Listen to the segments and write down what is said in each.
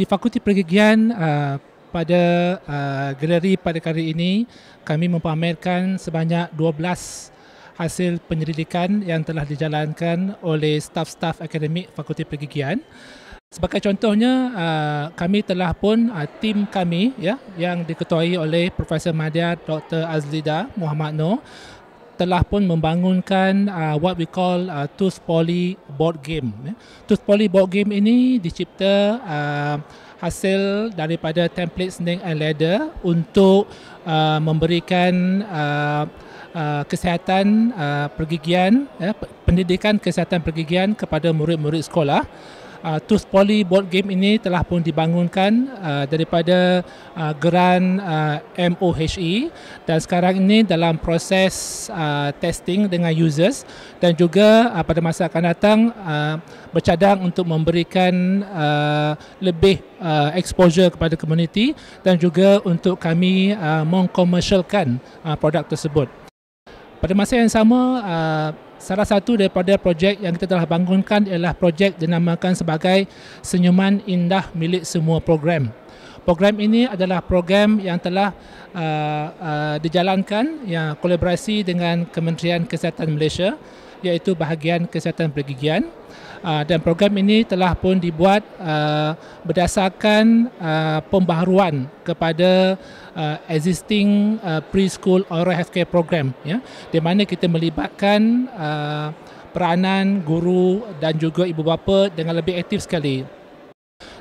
di Fakulti Pergigian uh, pada uh, galeri pada kali ini kami mempamerkan sebanyak 12 hasil penyelidikan yang telah dijalankan oleh staf-staf akademik Fakulti Pergigian. Sebagai contohnya uh, kami telah pun uh, tim kami ya yang diketuai oleh Profesor Madya Dr Azlida Muhammad Noor telah pun membangunkan uh, what we call uh, Tooth Poly Board Game. Eh. Tooth Poly Board Game ini dicipta uh, hasil daripada template Snake and Ladder untuk uh, memberikan uh, Uh, kesihatan uh, pergigian, eh, pendidikan kesihatan pergigian kepada murid-murid sekolah uh, Truth Poly board game ini telah pun dibangunkan uh, daripada uh, geran uh, MOHE dan sekarang ini dalam proses uh, testing dengan users dan juga uh, pada masa akan datang uh, bercadang untuk memberikan uh, lebih uh, exposure kepada community dan juga untuk kami uh, mengkomersialkan uh, produk tersebut. Pada masa yang sama uh, Salah satu daripada projek yang kita telah bangunkan ialah projek dinamakan sebagai Senyuman Indah Milik Semua Program. Program ini adalah program yang telah uh, uh, dijalankan yang kolaborasi dengan Kementerian Kesihatan Malaysia iaitu bahagian kesihatan pergigian ah, dan program ini telah pun dibuat ah, berdasarkan ah, pembaharuan kepada existing preschool oral healthcare program ya di mana kita melibatkan peranan guru dan juga ibu bapa dengan lebih aktif sekali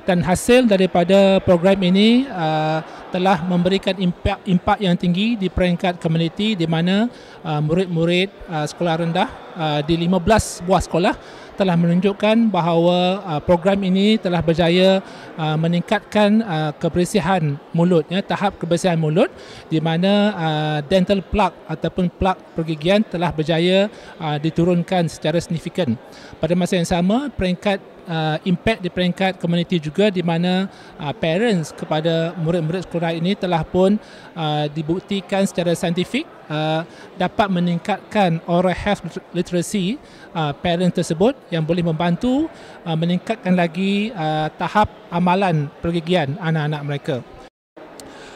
dan hasil daripada program ini uh, telah memberikan impak impak yang tinggi di peringkat komuniti di mana uh, murid-murid uh, sekolah rendah uh, di 15 buah sekolah telah menunjukkan bahawa uh, program ini telah berjaya uh, meningkatkan uh, kebersihan mulut ya tahap kebersihan mulut di mana uh, dental plug ataupun plug pergigian telah berjaya uh, diturunkan secara signifikan pada masa yang sama peringkat uh, impact di peringkat komuniti juga di mana uh, parents kepada murid-murid kurai ini telah pun uh, dibuktikan secara saintifik uh, dapat meningkatkan oral health literacy uh, parent tersebut yang boleh membantu uh, meningkatkan lagi uh, tahap amalan pergigian anak-anak mereka.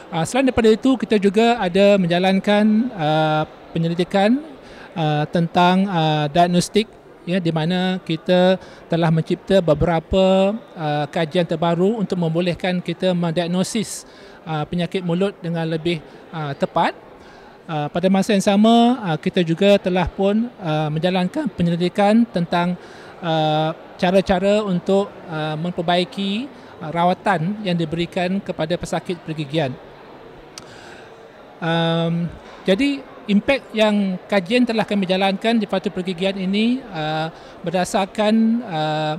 Uh, selain daripada itu kita juga ada menjalankan uh, penyelidikan uh, tentang uh, diagnostik ya di mana kita telah mencipta beberapa uh, kajian terbaru untuk membolehkan kita mendiagnosis uh, penyakit mulut dengan lebih uh, tepat. Uh, pada masa yang sama uh, kita juga telah pun uh, menjalankan penyelidikan tentang uh, cara-cara untuk uh, memperbaiki uh, rawatan yang diberikan kepada pesakit pergigian. Um, jadi impak yang kajian telah kami jalankan di patu pergigian ini uh, berdasarkan uh,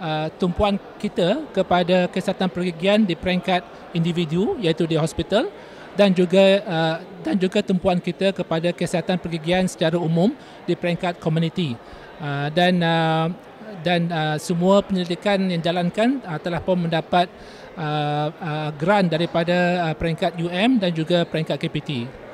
uh, tumpuan kita kepada kesihatan pergigian di peringkat individu iaitu di hospital dan juga dan juga tumpuan kita kepada kesihatan pergigian secara umum di peringkat komuniti dan dan semua penyelidikan yang jalankan telah pun mendapat grant daripada uh, peringkat UM dan juga peringkat KPT